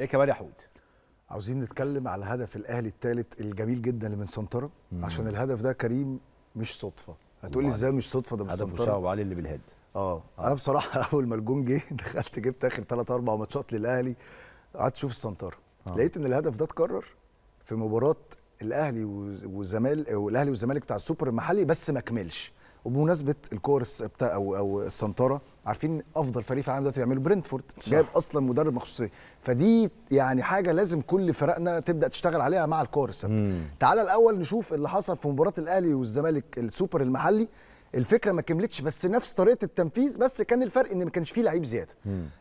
ايه كمان يا حود عاوزين نتكلم على هدف الاهلي الثالث الجميل جدا اللي من سنتره عشان الهدف ده كريم مش صدفه هتقولي ازاي مش صدفه ده من سنتره هدف ابو علي اللي بالهيد اه, آه. انا بصراحه اول ما الجون جه دخلت جبت اخر ثلاث اربع ماتشات للاهلي قعدت اشوف السنتره آه. لقيت ان الهدف ده اتكرر في مباراه الاهلي والزمالك والاهلي والزمالك بتاع السوبر المحلي بس ما كملش وبمناسبه الكورس بتاع او او السنتره عارفين افضل فريق في العالم دلوقتي بيعمله برنتفورد جايب اصلا مدرب مخصوصيه فدي يعني حاجه لازم كل فرقنا تبدا تشتغل عليها مع الكورس تعال الاول نشوف اللي حصل في مباراه الاهلي والزمالك السوبر المحلي الفكره ما كملتش بس نفس طريقه التنفيذ بس كان الفرق ان ما كانش فيه لعيب زياده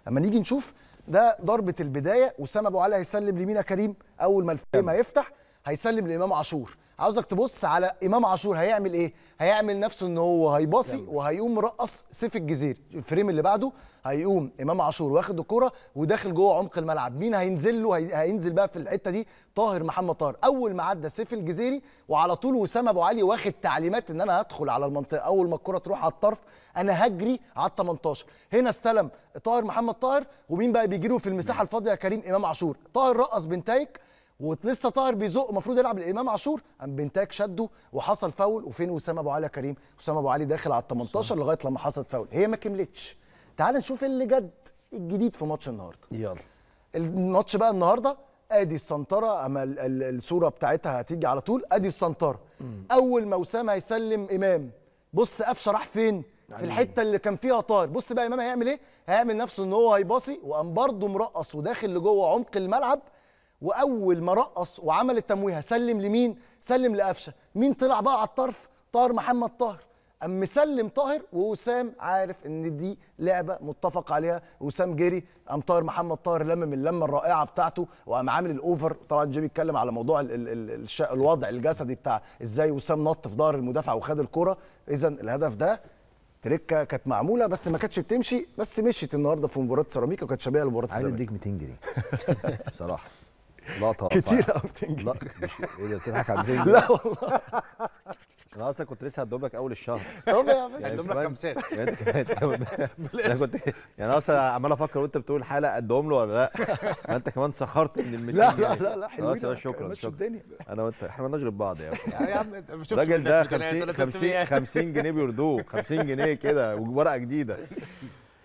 اما نيجي نشوف ده ضربه البدايه وسام ابو علي هيسلم لمينا كريم اول ما الفريق ما يفتح هيسلم لامام عاشور عاوزك تبص على امام عاشور هيعمل ايه هيعمل نفسه ان هو هيباصي وهيقوم رقص سيف الجزيري الفريم اللي بعده هيقوم امام عاشور واخد الكوره وداخل جوه عمق الملعب مين هينزل له هينزل بقى في الحته دي طاهر محمد طاهر اول ما عدى سيف الجزيري وعلى طول وسام ابو علي واخد تعليمات ان انا هدخل على المنطقه اول ما الكوره تروح على الطرف انا هجري على ال 18 هنا استلم طاهر محمد طاهر ومين بقى بيجي له في المساحه الفاضيه كريم امام عاشور طاهر رقص بنتايك ولسه طاهر بيزق المفروض يلعب الامام عاشور قام بنتاك شده وحصل فاول وفين وسام ابو علي كريم وسام ابو علي داخل على ال 18 لغايه لما حصل فاول هي ما كملتش تعال نشوف إيه اللي جد الجديد في ماتش النهارده يلا الماتش بقى النهارده ادي السنطره اما الصوره بتاعتها هتيجي على طول ادي السنطره اول ما وسام هيسلم امام بص قفشه راح فين في الحته اللي كان فيها طار بص بقى امام هيعمل ايه هيعمل نفسه ان هو هيباصي وقام برضه مرقص وداخل لجوه عمق الملعب واول ما رقص وعمل التمويهه سلم لمين سلم لقفشه مين طلع بقى على الطرف طاهر محمد طاهر قام مسلم طاهر ووسام عارف ان دي لعبه متفق عليها وسام جري قام طاهر محمد طاهر من اللمه الرائعه بتاعته وقام عامل الاوفر طبعا جيمي بيتكلم على موضوع الـ الـ الـ الـ الوضع الجسدي بتاع ازاي وسام نط في ظهر المدافع وخد الكره اذا الهدف ده تريكه كانت معموله بس ما كانتش بتمشي بس مشيت النهارده في مباراه سيراميكا وكانت شبيهه لمباراه سيراميكا عايز اديك 200 جنيه بصراحه لقطه كتير قوي بتنجح لا مش ايه ده بتضحك على 200 لا والله انا اصلا كنت لسه هدوم لك اول الشهر طب يا باشا هدوم لك كمسات انا كنت يعني اصلا عمال افكر وانت بتقول الحلقه ادهم له ولا لا ما انت كمان سخرت من ال لا لا لا لا يا باشا شكرا شكرا انا وانت احنا نضرب بعض يا عم الراجل ده 50 50 جنيه بيردوه 50 جنيه كده وورقه جديده